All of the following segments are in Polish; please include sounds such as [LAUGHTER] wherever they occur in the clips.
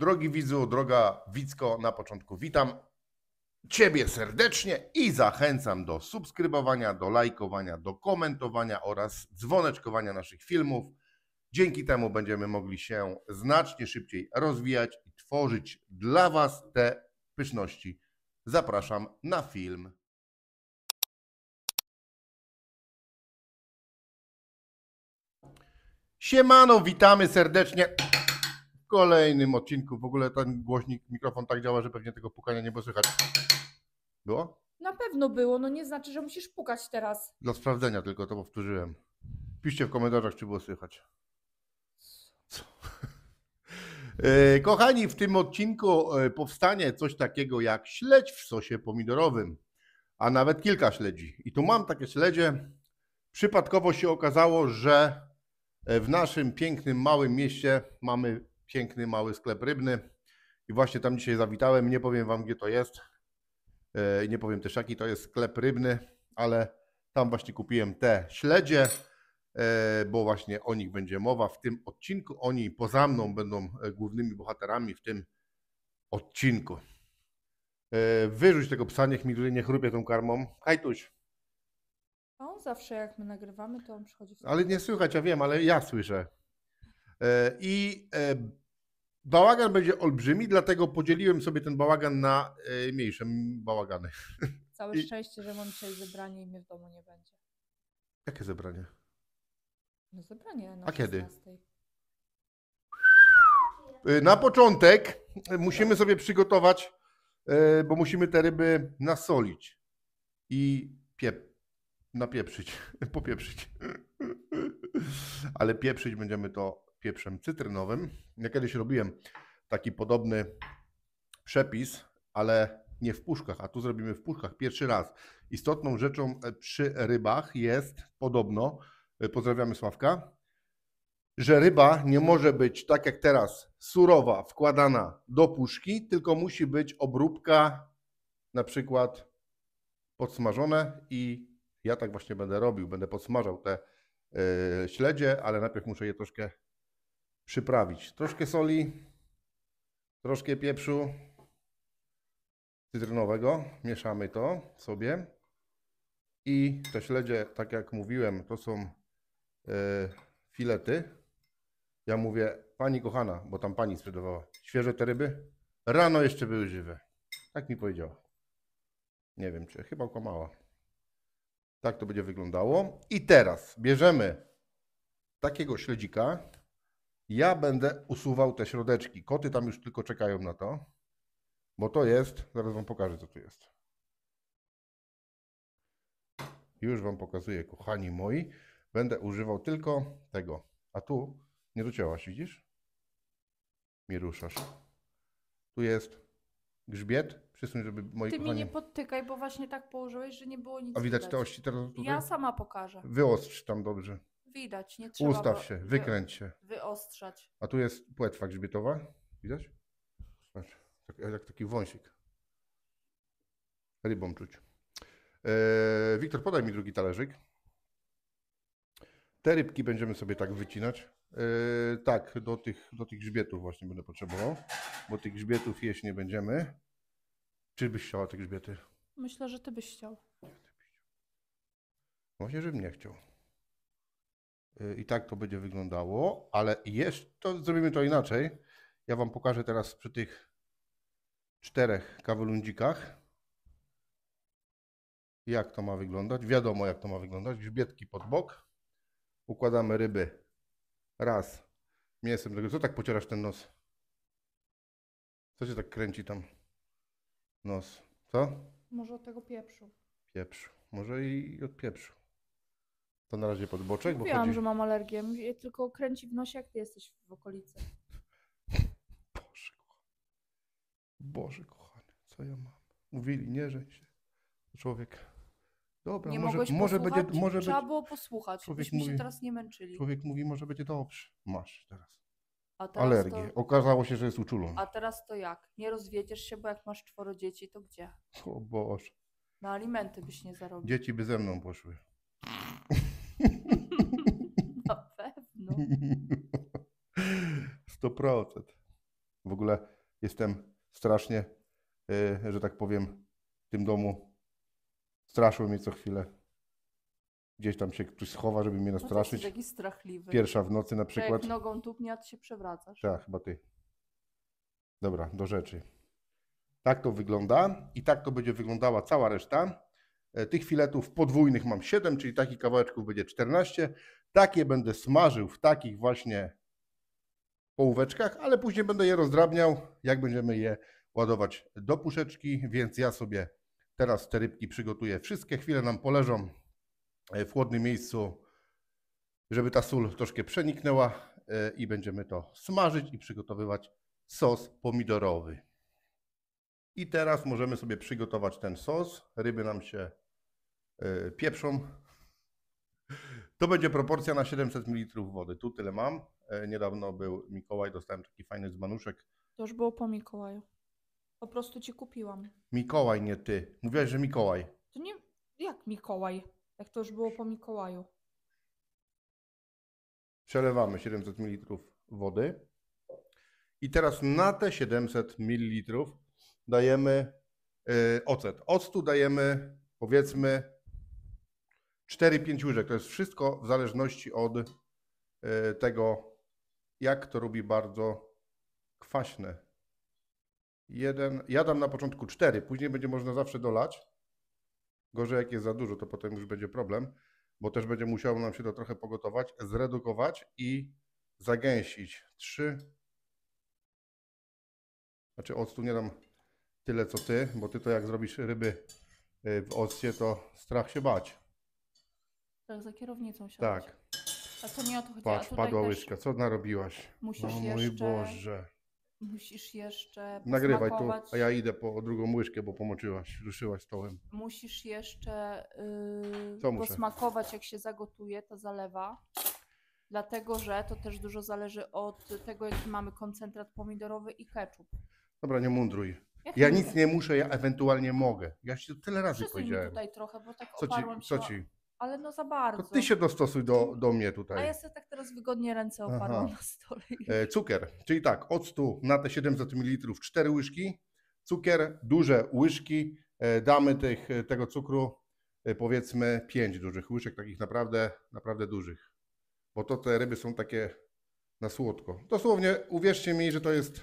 Drogi widzu, droga widzko, na początku witam Ciebie serdecznie i zachęcam do subskrybowania, do lajkowania, do komentowania oraz dzwoneczkowania naszych filmów. Dzięki temu będziemy mogli się znacznie szybciej rozwijać i tworzyć dla Was te pyszności. Zapraszam na film. Siemano, witamy serdecznie kolejnym odcinku. W ogóle ten głośnik, mikrofon tak działa, że pewnie tego pukania nie było słychać. Było? Na pewno było, no nie znaczy, że musisz pukać teraz. Dla sprawdzenia tylko to powtórzyłem. Piszcie w komentarzach, czy było słychać. Co? [LAUGHS] E, kochani, w tym odcinku e, powstanie coś takiego jak śledź w sosie pomidorowym, a nawet kilka śledzi. I tu mam takie śledzie. Przypadkowo się okazało, że e, w naszym pięknym małym mieście mamy piękny mały sklep rybny i właśnie tam dzisiaj zawitałem. Nie powiem wam, gdzie to jest e, i nie powiem też jaki to jest sklep rybny, ale tam właśnie kupiłem te śledzie, e, bo właśnie o nich będzie mowa w tym odcinku. Oni poza mną będą e, głównymi bohaterami w tym odcinku. Wyrzuć tego psa, niech mi tutaj nie chrupie tą karmą. Hajtuś. A on zawsze jak my nagrywamy, to on przychodzi. W... Ale nie słychać, ja wiem, ale ja słyszę. E, I e, bałagan będzie olbrzymi, dlatego podzieliłem sobie ten bałagan na e, mniejsze bałagany. [LAUGHS] Całe I... szczęście, że mam dzisiaj zebranie i mnie w domu nie będzie. Jakie zebranie? No zebranie na A 16. Na początek musimy sobie przygotować, bo musimy te ryby nasolić i piep napieprzyć, [LAUGHS] popieprzyć. [LAUGHS] Ale pieprzyć będziemy to pieprzem cytrynowym. Ja kiedyś robiłem taki podobny przepis, ale nie w puszkach, a tu zrobimy w puszkach pierwszy raz. Istotną rzeczą e, przy rybach jest podobno, e, pozdrawiamy Sławka, że ryba nie może być tak jak teraz surowa, wkładana do puszki, tylko musi być obróbka na przykład podsmażone i ja tak właśnie będę robił, będę podsmażał te yy, śledzie, ale najpierw muszę je troszkę przyprawić. Troszkę soli, troszkę pieprzu cytrynowego. Mieszamy to sobie. I te śledzie, tak jak mówiłem, to są e, filety. Ja mówię, pani kochana, bo tam pani sprzedawała świeże te ryby. Rano jeszcze były żywe. Tak mi powiedziała. Nie wiem, czy chyba kłamała. Tak to będzie wyglądało. I teraz bierzemy takiego śledzika, ja będę usuwał te środeczki. Koty tam już tylko czekają na to, bo to jest, zaraz Wam pokażę, co tu jest. Już Wam pokazuję, kochani moi. Będę używał tylko tego. A tu nie docięłaś, widzisz? Mi ruszasz. Tu jest grzbiet. Przysuń, żeby moi Ty kochani... mi nie podtykaj, bo właśnie tak położyłeś, że nie było nic A widać te ości teraz tutaj? Ja sama pokażę. Wyostrz tam dobrze. Widać, nie trzeba. Ustaw się, wykręć się. Wyostrzać. A tu jest płetwa grzbietowa. Widać? tak, jak taki wąsik. Rybą czuć. Eee, Wiktor, podaj mi drugi talerzyk. Te rybki będziemy sobie tak wycinać. Eee, tak, do tych, do tych grzbietów właśnie będę potrzebował, bo tych grzbietów jeść nie będziemy. Czy byś chciała te grzbiety? Myślę, że ty byś chciał. No właśnie, żebym nie chciał. Y, I tak to będzie wyglądało, ale jeszcze, to zrobimy to inaczej. Ja Wam pokażę teraz przy tych czterech kawelundzikach, jak to ma wyglądać. Wiadomo, jak to ma wyglądać. Grzbietki pod bok. Układamy ryby. Raz. Mięsem Co tak pocierasz ten nos? Co się tak kręci tam? Nos. Co? Może od tego pieprzu. Pieprzu. Może i od pieprzu. To na razie podboczek, bo Wiem, chodzi... że mam alergię, Mówię, tylko kręci w nosie, jak ty jesteś w okolicy. Boże kochany. Boże kochany, co ja mam? Mówili, nie żeń się. Człowiek. Dobra, nie może, może będzie. Może Trzeba być... było posłuchać, Człowiek byśmy mówi, się teraz nie męczyli. Człowiek mówi, może będzie dobrze. Masz teraz. A teraz Alergię. To... Okazało się, że jest uczulony. A teraz to jak? Nie rozwiedziesz się, bo jak masz czworo dzieci, to gdzie? O Boże. Na alimenty byś nie zarobił. Dzieci by ze mną poszły. [LAUGHS] Na pewno. 100%. W ogóle jestem strasznie, y, że tak powiem, w tym domu straszył mnie co chwilę. Gdzieś tam się ktoś schowa, żeby mnie no nastraszyć. No taki strachliwy. Pierwsza w nocy na przykład. To jak nogą tupnia, to się przewracasz. Tak, chyba ty. Dobra, do rzeczy. Tak to wygląda i tak to będzie wyglądała cała reszta. E, tych filetów podwójnych mam 7, czyli takich kawałeczków będzie 14. Takie będę smażył w takich właśnie połóweczkach, ale później będę je rozdrabniał, jak będziemy je ładować do puszeczki, więc ja sobie teraz te rybki przygotuję. Wszystkie chwile nam poleżą e, w chłodnym miejscu, żeby ta sól troszkę przeniknęła e, i będziemy to smażyć i przygotowywać sos pomidorowy. I teraz możemy sobie przygotować ten sos. Ryby nam się yy, pieprzą. To będzie proporcja na 700 ml wody. Tu tyle mam. E, niedawno był Mikołaj, dostałem taki fajny zmanuszek. To już było po Mikołaju. Po prostu ci kupiłam. Mikołaj, nie ty. Mówiłaś, że Mikołaj. To nie. Jak Mikołaj? Jak to już było po Mikołaju. Przelewamy 700 ml wody. I teraz na te 700 ml dajemy y, ocet. Octu dajemy powiedzmy 4-5 łyżek. To jest wszystko w zależności od y, tego, jak to robi bardzo kwaśne. Jeden, ja dam na początku 4, później będzie można zawsze dolać. Gorzej jak jest za dużo, to potem już będzie problem, bo też będzie musiało nam się to trochę pogotować, zredukować i zagęsić. 3. Znaczy octu nie dam tyle co ty, bo ty to jak zrobisz ryby e, w occie, to strach się bać. Tak, za kierownicą się. Tak. A co nie o to chodzi? Patrz, padła łyżka, co narobiłaś? Musisz o mój jeszcze- Boże. Musisz jeszcze Nagrywaj tu, a ja idę po drugą łyżkę, bo pomoczyłaś, ruszyłaś stołem. Musisz jeszcze yy, posmakować, jak się zagotuje ta zalewa. Dlatego, że to też dużo zależy od tego, jaki mamy koncentrat pomidorowy i keczup. Dobra, nie mundruj. Ja nic nie muszę, ja ewentualnie mogę. Ja się tyle razy Przesuń powiedziałem. tutaj trochę, bo tak Co ci, co ci? Ale no za To bardzo. ty się dostosuj do, do mnie A ja sobie tak teraz wygodnie ręce Aha. na stole. E, cukier, czyli tak, octu na te 700 ml 4 łyżki, cukier, duże łyżki, e, damy tych, e, tego cukru powiedzmy 5 dużych łyżek, takich naprawdę, naprawdę dużych, bo to te ryby są takie na słodko. Dosłownie uwierzcie mi, że to jest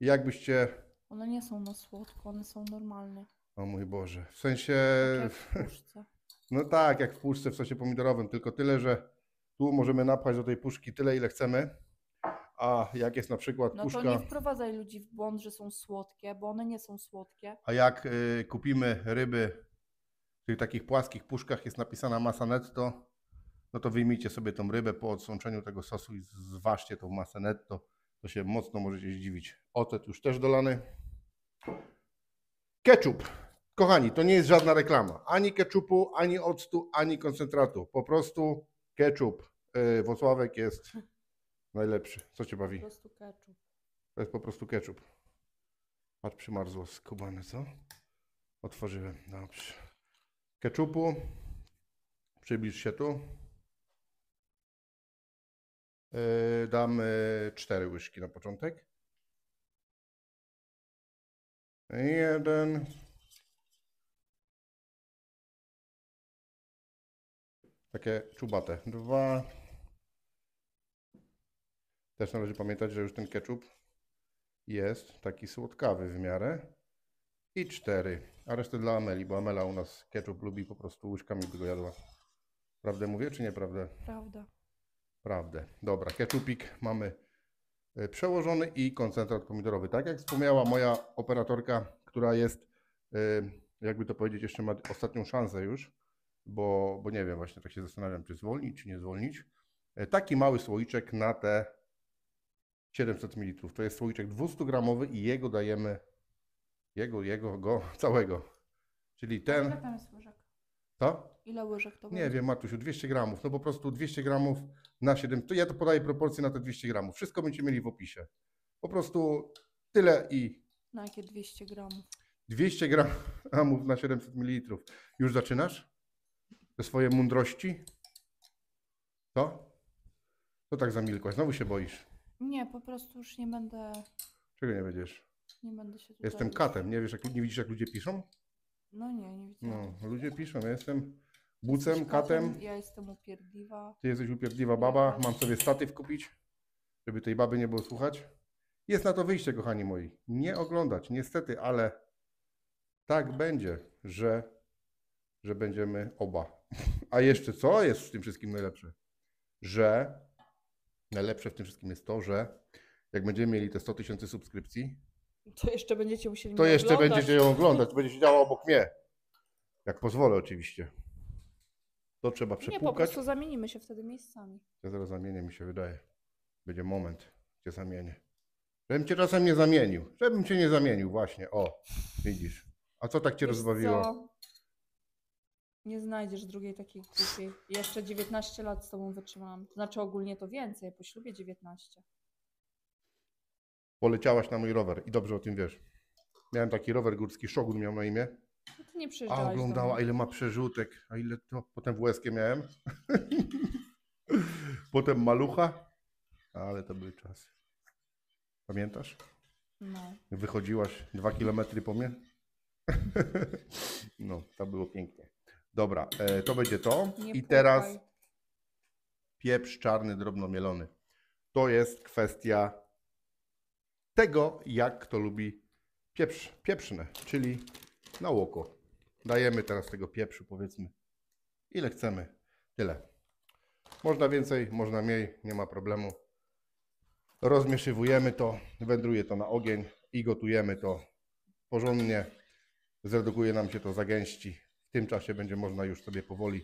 jakbyście one nie są na słodko, one są normalne. O mój Boże. W sensie. Tak jak w puszce. [LAUGHS] No tak, jak w puszce w sosie pomidorowym, tylko tyle, że tu możemy napchać do tej puszki tyle, ile chcemy. A jak jest na przykład No puszka. to nie wprowadzaj ludzi w błąd, że są słodkie, bo one nie są słodkie. A jak y, kupimy ryby w tych takich płaskich puszkach, jest napisana masa netto, no to wyjmijcie sobie tą rybę po odsączeniu tego sosu i zważcie tą masę netto to się mocno możecie zdziwić. Ocet już też dolany. Ketchup. Kochani, to nie jest żadna reklama. Ani ketchupu, ani octu, ani koncentratu. Po prostu ketchup. Yy, Włosławek jest najlepszy. Co cię bawi? Po prostu ketchup. To jest po prostu ketchup. Patrz, przymarzło skubane, co? Otworzyłem. Dobrze. Ketchupu. Przybliż się tu. Y, dam y, cztery łyżki na początek. Jeden. Takie czubate. Dwa. Też należy pamiętać, że już ten ketchup jest taki słodkawy w miarę. I cztery. A resztę dla Ameli, bo Amela u nas ketchup lubi po prostu łyżkami by go jadła. Prawdę mówię, czy nieprawdę? Prawda prawdę. Dobra, keczupik mamy e, przełożony i koncentrat pomidorowy. Tak jak wspomniała moja operatorka, która jest, e, jakby to powiedzieć, jeszcze ma ostatnią szansę już, bo, bo nie wiem, właśnie tak się zastanawiam, czy zwolnić, czy nie zwolnić. E, taki mały słoiczek na te 700 ml. To jest słoiczek 200-gramowy i jego dajemy, jego, jego, go, [LAUGHS] całego. Czyli ten... Co? Ile łyżek to Nie będzie? wiem, Matusiu, 200 gramów. No po prostu 200 gramów na 7. To ja to podaję proporcje na te 200 gramów. Wszystko będziecie mieli w opisie. Po prostu tyle i Na jakie 200 gramów? 200 gramów na 700 ml. Już zaczynasz? Ze swojej mądrości? Co? To tak zamilkłaś. Znowu się boisz. Nie, po prostu już nie będę, Czego nie będziesz? nie będę się tutaj... Jestem katem. Nie wiesz, jak, nie widzisz, jak ludzie piszą? No nie, nie widziałam. No, ludzie piszą, ja jestem bucem, Jesteś katem. Ja jestem upierdliwa. Ty jesteś upierdliwa baba, mam sobie statyw kupić, żeby tej baby nie było słuchać. Jest na to wyjście, kochani moi. Nie oglądać, niestety, ale tak no. będzie, że, że będziemy oba. [LAUGHS] A jeszcze co jest w tym wszystkim najlepsze? Że najlepsze w tym wszystkim jest to, że jak będziemy mieli te 100 tysięcy subskrypcji, to jeszcze będziecie musieli To jeszcze oglądać. będziecie ją oglądać, będzie siedziała obok mnie. Jak pozwolę oczywiście. To trzeba przepłukać. Nie, po prostu zamienimy się wtedy miejscami. Ja zaraz zamienię, mi się wydaje. Będzie moment, gdzie zamienię. Żebym cię czasem nie zamienił. Żebym cię nie zamienił, właśnie. O, widzisz. A co tak cię Wiesz rozbawiło? Co? Nie znajdziesz drugiej takiej głupiej. Jeszcze 19 lat z tobą wytrzymałam. To znaczy ogólnie to więcej, po ślubie 19 poleciałaś na mój rower i dobrze o tym wiesz. Miałem taki rower górski, szogun miał na imię. No ty nie A oglądała, a ile ma przerzutek, a ile to. Potem WSK miałem. [LAUGHS] Potem malucha. Ale to były czasy. Pamiętasz? No. Wychodziłaś dwa kilometry po mnie? [LAUGHS] No, to było pięknie. Dobra, e, to będzie to. Nie I teraz pieprz czarny, drobno mielony. To jest kwestia tego, jak kto lubi pieprz, pieprzne, czyli na łoko. Dajemy teraz tego pieprzu, powiedzmy, ile chcemy, tyle. Można więcej, można mniej, nie ma problemu. Rozmieszywujemy to, wędruje to na ogień i gotujemy to porządnie. Zredukuje nam się to zagęści. W tym czasie będzie można już sobie powoli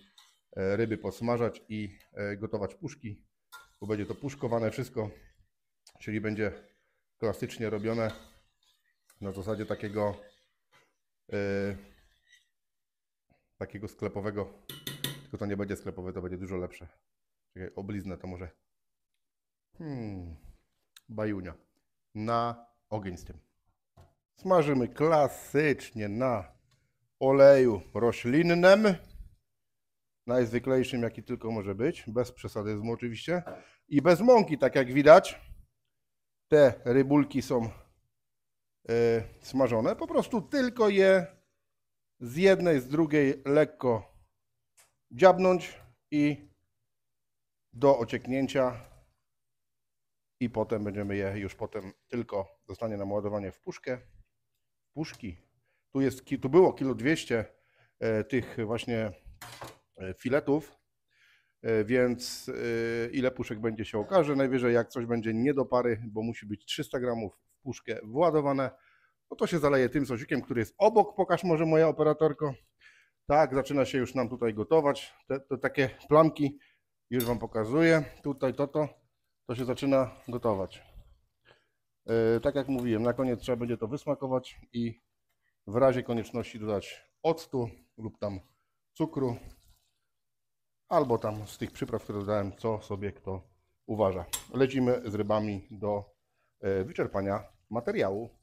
e, ryby posmażać i e, gotować puszki, bo będzie to puszkowane wszystko, czyli będzie klasycznie robione na zasadzie takiego yy, takiego sklepowego, tylko to nie będzie sklepowe, to będzie dużo lepsze. Czekaj, obliznę to może. Hmm, bajunia. Na ogień z tym. Smażymy klasycznie na oleju roślinnym. Najzwyklejszym, jaki tylko może być. Bez przesadyzmu oczywiście. I bez mąki, tak jak widać te rybulki są e, smażone. Po prostu tylko je z jednej, z drugiej lekko dziabnąć i do ocieknięcia i potem będziemy je już potem tylko zostanie nam ładowanie w puszkę. Puszki. Tu, jest, tu było kilo 200 e, tych właśnie e, filetów E, więc e, ile puszek będzie się okaże. Najwyżej jak coś będzie nie do pary, bo musi być 300 gramów w puszkę władowane, no to się zaleje tym sosikiem, który jest obok. Pokaż może moja operatorko. Tak, zaczyna się już nam tutaj gotować. Te, te takie plamki już Wam pokazuję. Tutaj to, to, to się zaczyna gotować. Yy, tak jak mówiłem, na koniec trzeba będzie to wysmakować i w razie konieczności dodać octu lub tam cukru albo tam z tych przypraw, które dodałem, co sobie kto uważa. Lecimy z rybami do e, wyczerpania materiału.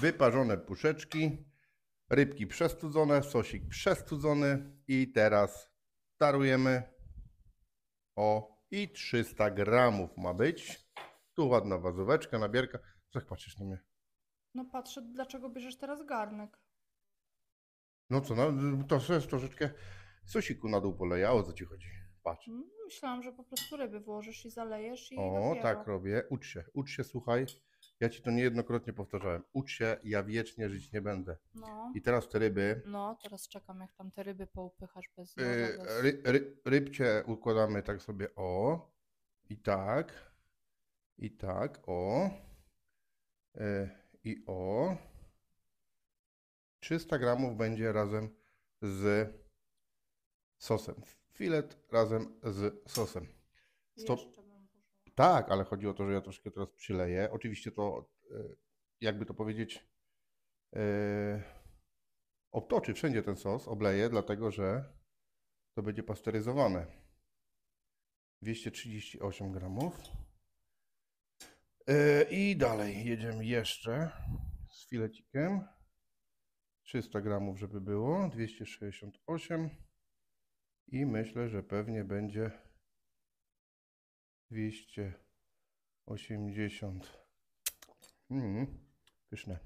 Wyparzone puszeczki, rybki przestudzone, sosik przestudzony i teraz tarujemy o i 300 gramów ma być. Tu ładna wazóweczka, nabierka. Tak patrzysz na mnie. No patrzę, dlaczego bierzesz teraz garnek? No co, no, to jest troszeczkę susiku na dół poleja, o co ci chodzi? Patrz. Myślałam, że po prostu ryby włożysz i zalejesz i O, dopiero. tak robię. Ucz się, ucz się, słuchaj. Ja ci to niejednokrotnie powtarzałem. Ucz się, ja wiecznie żyć nie będę. No, I teraz te ryby, no teraz czekam, jak tam te ryby poupychasz bez yy, bez... ry, ry, rybcie układamy tak sobie o i tak, i tak, o, yy, i o. 300 gramów będzie razem z sosem. Filet razem z sosem. Sto... Tak, ale chodzi o to, że ja troszkę teraz przyleję. Oczywiście to, e, jakby to powiedzieć, yy, obtoczy wszędzie ten sos, obleję, dlatego że to będzie pasteryzowane. 238 gramów. Yy, I dalej jedziemy jeszcze z filecikiem. 300 gramów, żeby było, 268 i myślę, że pewnie będzie 280. Mm, pyszne.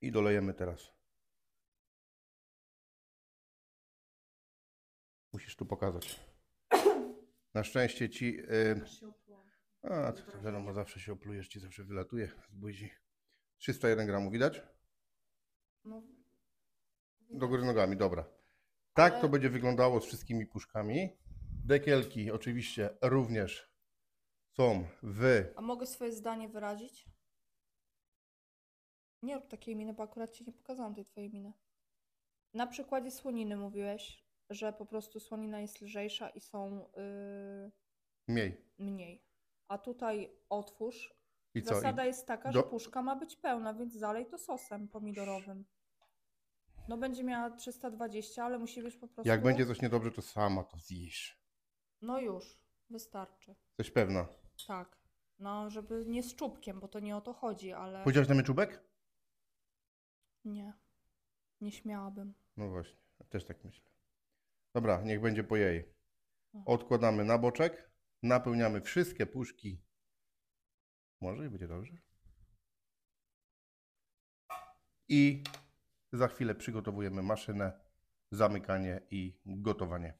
I dolejemy teraz. Musisz tu pokazać. Na szczęście ci... Yy... A, to, wiadomo, zawsze się oplujesz, ci zawsze wylatuje z buzi. 301 gramów, widać? No, do góry nogami, dobra. Tak to będzie wyglądało z wszystkimi puszkami. Dekielki oczywiście również są w A mogę swoje zdanie wyrazić? Nie rób takiej miny, bo akurat ci nie pokazałam tej twojej miny. Na przykładzie słoniny mówiłeś, że po prostu słonina jest lżejsza i są yy, mniej. mniej. A tutaj otwórz. I co? I Zasada jest taka, że Do- puszka ma być pełna, więc zalej to sosem pomidorowym. No będzie miała 320, ale musi być po prostu... Jak będzie coś niedobrze, to sama to zjesz. No już, wystarczy. Coś pewna? Tak. No, żeby nie z czubkiem, bo to nie o to chodzi, ale... Powiedziałeś na mnie czubek? Nie. Nie śmiałabym. No właśnie, też tak myślę. Dobra, niech będzie po jej. Odkładamy na boczek, napełniamy wszystkie puszki. Może i będzie dobrze. I za chwilę przygotowujemy maszynę, zamykanie i gotowanie.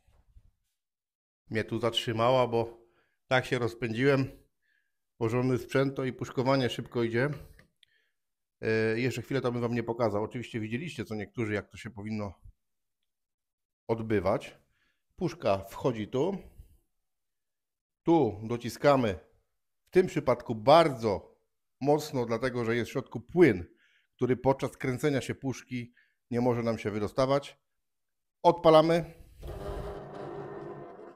Mnie tu zatrzymała, bo tak się rozpędziłem. Porządny sprzęt to i puszkowanie szybko idzie. E, jeszcze chwilę to bym Wam nie pokazał. Oczywiście widzieliście co niektórzy, jak to się powinno odbywać. Puszka wchodzi tu. Tu dociskamy w tym przypadku bardzo mocno, dlatego że jest w środku płyn który podczas kręcenia się puszki nie może nam się wydostawać. Odpalamy.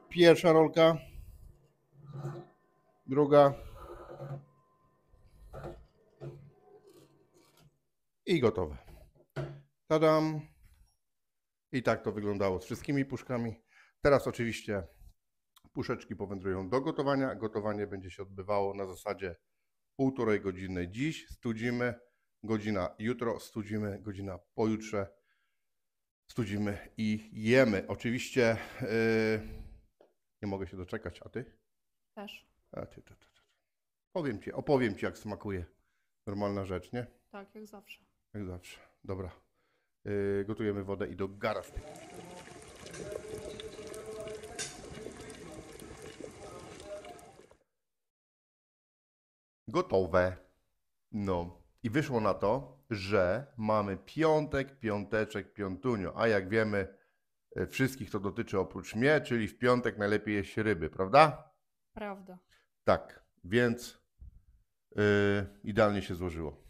Pierwsza rolka. Druga. I gotowe. Tadam. I tak to wyglądało z wszystkimi puszkami. Teraz oczywiście puszeczki powędrują do gotowania. Gotowanie będzie się odbywało na zasadzie półtorej godziny dziś. Studzimy godzina jutro studzimy, godzina pojutrze studzimy i jemy. Oczywiście yy, nie mogę się doczekać, a ty? Też. A ty, ty, ty, ty. Powiem ci, opowiem ci, jak smakuje. Normalna rzecz, nie? Tak, jak zawsze. Jak zawsze. Dobra. Yy, gotujemy wodę i do gara Gotowe. No. I wyszło na to, że mamy piątek, piąteczek, piątunio. A jak wiemy, e, wszystkich to dotyczy oprócz mnie, czyli w piątek najlepiej jeść ryby, prawda? Prawda. Tak, więc yy, idealnie się złożyło.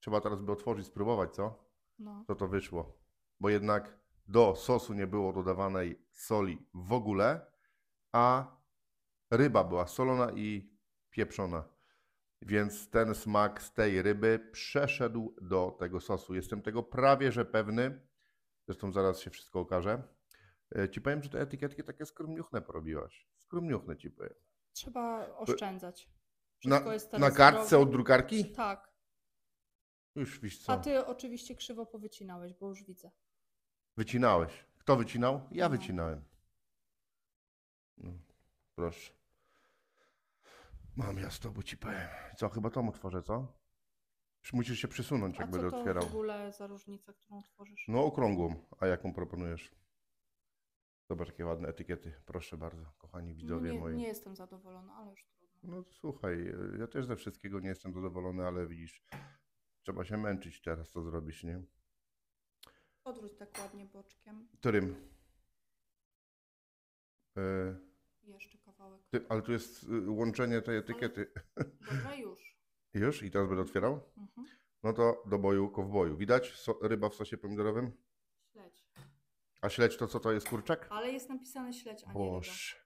Trzeba teraz by otworzyć, spróbować, co? No. Co to wyszło. Bo jednak do sosu nie było dodawanej soli w ogóle, a ryba była solona i pieprzona. Więc ten smak z tej ryby przeszedł do tego sosu. Jestem tego prawie że pewny. Zresztą zaraz się wszystko okaże. E, ci powiem, że te etykietki takie skromniuchne porobiłaś. Skromniuchne ci powiem. Trzeba oszczędzać. na, jest na kartce od drukarki? Tak. Już wiesz co. A ty oczywiście krzywo powycinałeś, bo już widzę. Wycinałeś. Kto wycinał? Ja no. wycinałem. No, proszę. Mam z bo ci powiem. Co, chyba tam otworzę, co? musisz się przesunąć, jak A będę co to w ogóle za różnica, którą tworzysz? No okrągłą, a jaką proponujesz? Zobacz, jakie ładne etykiety. Proszę bardzo, kochani widzowie nie, moi. nie jestem zadowolony, ale już trudno. No to słuchaj, ja też ze wszystkiego nie jestem zadowolony, ale widzisz, trzeba się męczyć teraz, co zrobić, nie? Odwróć tak ładnie boczkiem. Którym? E, Jeszcze ty, ale tu jest y, łączenie tej etykiety. Ale... [LAUGHS] Dobra, już. już? I teraz będę otwierał? Mhm. No to do boju kowboju. Widać so, ryba w sosie pomidorowym? Śledź. A śledź to co to jest kurczak? Ale jest napisane śledź, a Boż.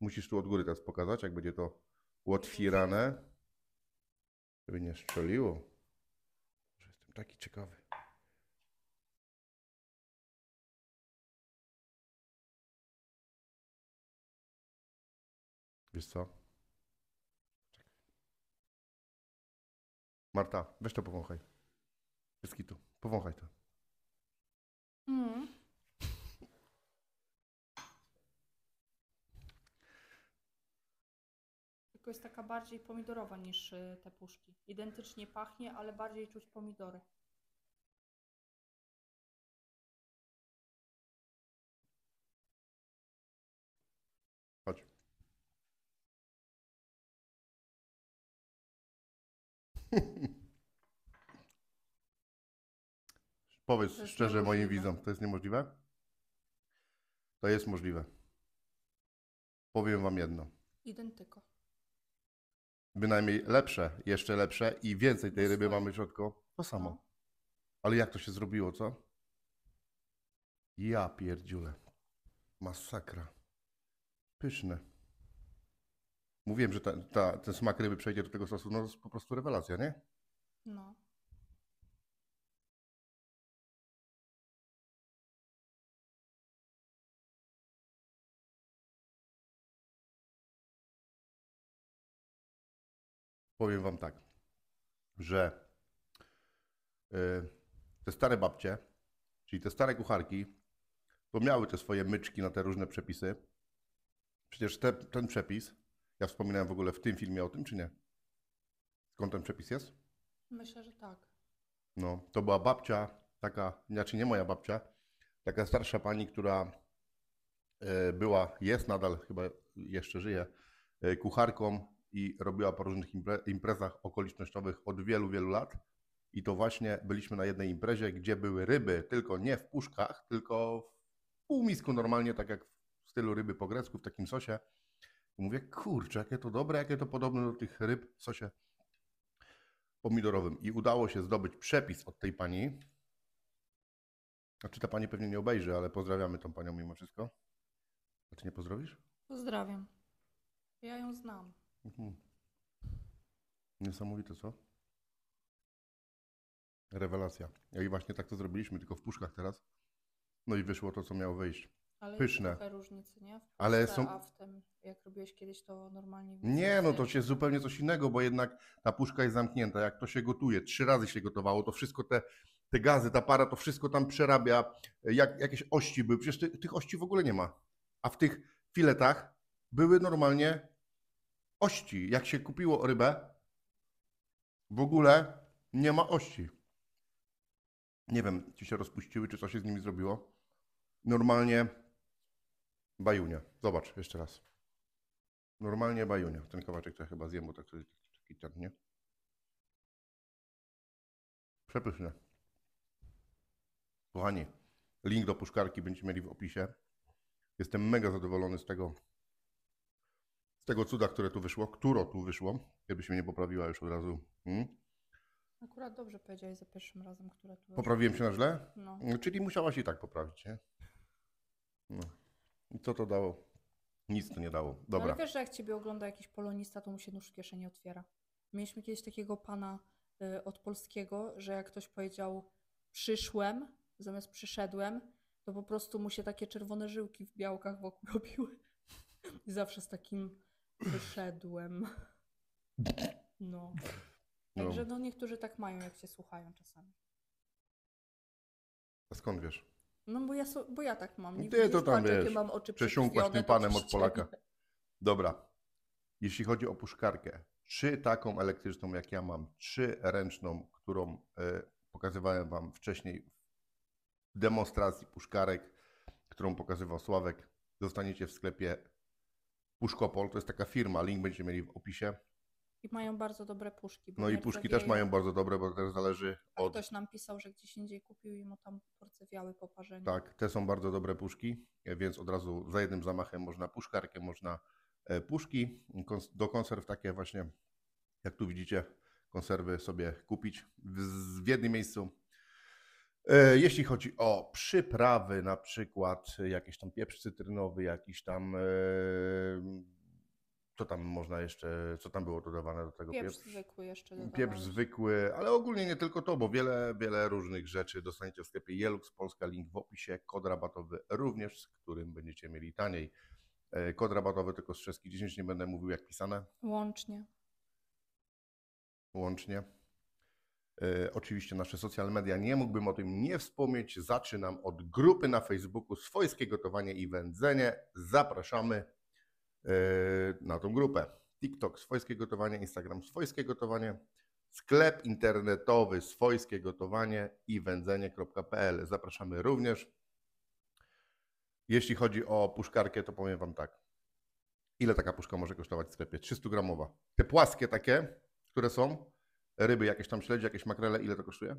Musisz tu od góry teraz pokazać, jak będzie to otwierane. Żeby nie strzeliło. Jestem taki ciekawy. Wiesz co? Marta, weź to powąchaj. Wszystki tu. Powąchaj to. Mm. Tylko jest taka bardziej pomidorowa niż y, te puszki. Identycznie pachnie, ale bardziej czuć pomidory. [LAUGHS] Powiedz szczerze moim widzom, to jest niemożliwe? To jest możliwe. Powiem wam jedno. Identyko. Bynajmniej lepsze, jeszcze lepsze i więcej tej no ryby mamy w środku. To no. samo. Ale jak to się zrobiło, co? Ja pierdziule. Masakra. Pyszne mówiłem, że ta, ta, ten smak ryby przejdzie do tego sosu, no to jest po prostu rewelacja, nie? No. Powiem wam tak, że y, te stare babcie, czyli te stare kucharki, to miały te swoje myczki na te różne przepisy. Przecież te, ten przepis ja wspominałem w ogóle w tym filmie o tym, czy nie? Skąd ten przepis jest? Myślę, że tak. No, to była babcia, taka, znaczy nie moja babcia, taka starsza pani, która e, była, jest nadal, chyba jeszcze żyje, e, kucharką i robiła po różnych imprezach okolicznościowych od wielu, wielu lat. I to właśnie byliśmy na jednej imprezie, gdzie były ryby, tylko nie w puszkach, tylko w półmisku normalnie, tak jak w stylu ryby po grecku, w takim sosie. Mówię, kurczę, jakie to dobre, jakie to podobne do tych ryb w sosie pomidorowym. I udało się zdobyć przepis od tej pani. Znaczy ta pani pewnie nie obejrzy, ale pozdrawiamy tą panią mimo wszystko. A ty nie pozdrowisz? Pozdrawiam. Ja ją znam. Mhm. Niesamowite, co? Rewelacja. I właśnie tak to zrobiliśmy, tylko w puszkach teraz. No i wyszło to, co miało wyjść. Ale Pyszne. Jest trochę różnicy, nie? W Polsce, Ale są- A w tym, jak robiłeś kiedyś, to normalnie... Nie, no to się zupełnie coś innego, bo jednak ta puszka jest zamknięta. Jak to się gotuje, trzy razy się gotowało, to wszystko te, te gazy, ta para, to wszystko tam przerabia, jak, jakieś ości były. Przecież ty, tych ości w ogóle nie ma. A w tych filetach były normalnie ości. Jak się kupiło rybę, w ogóle nie ma ości. Nie wiem, czy się rozpuściły, czy co się z nimi zrobiło. Normalnie Bajunia. Zobacz, jeszcze raz. Normalnie bajunia. Ten kowaczek to chyba zjem, bo tak sobie taki ten, nie? Przepyszne. Kochani, link do puszkarki będziecie mieli w opisie. Jestem mega zadowolony z tego, z tego cuda, które tu wyszło. Któro tu wyszło? Jakbyś mnie nie poprawiła już od razu. Hmm? Akurat dobrze powiedziałeś za pierwszym razem, które tu Poprawiłem się na źle? No. Czyli musiałaś i tak poprawić, nie? No. I co to dało? Nic to nie dało. Dobra. No, ale wiesz, że jak ciebie ogląda jakiś polonista, to mu się nóż w kieszeni otwiera. Mieliśmy kiedyś takiego pana y, od polskiego, że jak ktoś powiedział przyszłem zamiast przyszedłem, to po prostu mu się takie czerwone żyłki w białkach wokół [LAUGHS] robiły. I zawsze z takim przyszedłem. No. no. Także no niektórzy tak mają, jak się słuchają czasami. A skąd wiesz? No bo ja, so, bo ja tak mam. No Nie Ty to tam pan, wiesz, mam oczy przesiąkłaś tym panem od Polaka. Dobra. Jeśli chodzi o puszkarkę, czy taką elektryczną jak ja mam, czy ręczną, którą y, pokazywałem wam wcześniej w demonstracji puszkarek, którą pokazywał Sławek, dostaniecie w sklepie Puszkopol, to jest taka firma, link będziecie mieli w opisie. I mają bardzo dobre puszki. No i puszki też mają bardzo dobre, bo też zależy od. Ktoś nam pisał, że gdzieś indziej kupił i mu tam porcewiały po Tak, te są bardzo dobre puszki, więc od razu za jednym zamachem można puszkarkę można e, puszki do konserw takie właśnie, jak tu widzicie, konserwy sobie kupić w, jednym miejscu. E, jeśli chodzi o przyprawy, na przykład jakiś tam pieprz cytrynowy, jakiś tam e, co tam można jeszcze, co tam było dodawane do tego? Pieprz, pieprz zwykły jeszcze Pieprz zwykły, ale ogólnie nie tylko to, bo wiele, wiele różnych rzeczy dostaniecie w sklepie Jelux Polska, link w opisie, kod rabatowy również, z którym będziecie mieli taniej. E, kod rabatowy tylko z czeski 10, nie będę mówił jak pisane. Łącznie. Łącznie. E, oczywiście nasze social media, nie mógłbym o tym nie wspomnieć. Zaczynam od grupy na Facebooku Swojskie Gotowanie i Wędzenie. Zapraszamy Yy, na tą grupę. TikTok, swojskie gotowanie, Instagram, swojskie gotowanie, sklep internetowy, swojskie gotowanie i wędzenie.pl. Zapraszamy również. Jeśli chodzi o puszkarkę, to powiem Wam tak. Ile taka puszka może kosztować w sklepie? 300 gramowa. Te płaskie takie, które są, ryby, jakieś tam śledzie, jakieś makrele, ile to kosztuje?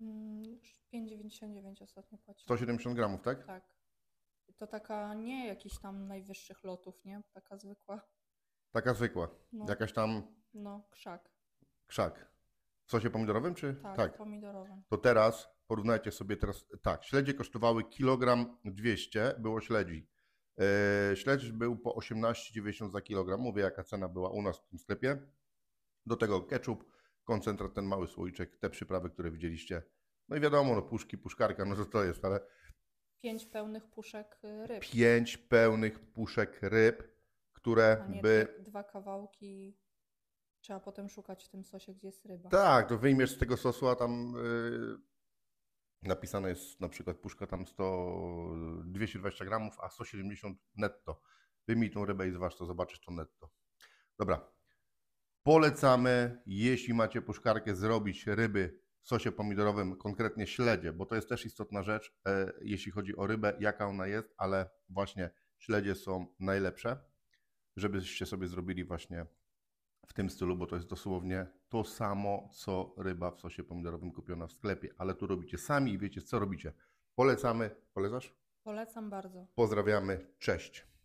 5,99 mm, ostatnio płaciłem. 170 gramów, tak? Tak. To taka nie jakiś tam najwyższych lotów, nie? Taka zwykła. Taka zwykła. No. Jakaś tam. No, krzak. Krzak. W sosie pomidorowym, czy? Tak, tak. pomidorowym. To teraz porównajcie sobie teraz. Tak, śledzie kosztowały kilogram 200, było śledzi. Yy, śledź był po 18,90 za kilogram. Mówię, jaka cena była u nas w tym sklepie. Do tego ketchup, koncentrat, ten mały słoiczek, te przyprawy, które widzieliście. No i wiadomo, no puszki, puszkarka, no że to jest, ale Pięć pełnych puszek y, ryb. Pięć pełnych puszek ryb, które A nie by. Dwa kawałki. Trzeba potem szukać w tym sosie, gdzie jest ryba. Tak, to wyjmiesz z tego sosu, a tam yy, napisane jest na przykład puszka tam 100, 220 gramów, a 170 netto. Wyjmij tą rybę i zważ to, zobaczysz to netto. Dobra. Polecamy, jeśli macie puszkarkę, zrobić ryby sosie pomidorowym, konkretnie śledzie, bo to jest też istotna rzecz, e, jeśli chodzi o rybę, jaka ona jest, ale właśnie śledzie są najlepsze, żebyście sobie zrobili właśnie w tym stylu, bo to jest dosłownie to samo, co ryba w sosie pomidorowym kupiona w sklepie, ale tu robicie sami i wiecie, co robicie. Polecamy. Polecasz? Polecam bardzo. Pozdrawiamy. Cześć.